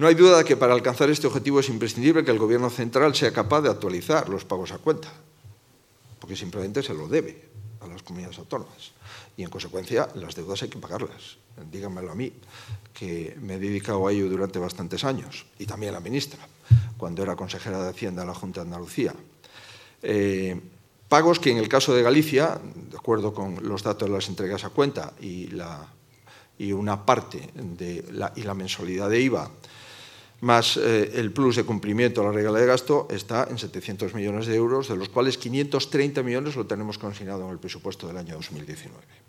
No hay duda de que para alcanzar este objetivo es imprescindible que el Gobierno central sea capaz de actualizar los pagos a cuenta, porque simplemente se lo debe a las comunidades autónomas. Y en consecuencia, las deudas hay que pagarlas. Díganmelo a mí, que me he dedicado a ello durante bastantes años, y también a la ministra, cuando era consejera de Hacienda de la Junta de Andalucía. Eh, pagos que en el caso de Galicia, de acuerdo con los datos de las entregas a cuenta y, una parte de y la mensualidad de IVA, más eh, el plus de cumplimiento a la regla de gasto, está en 700 millones de euros, de los cuales 530 millones lo tenemos consignado en el presupuesto del año 2019.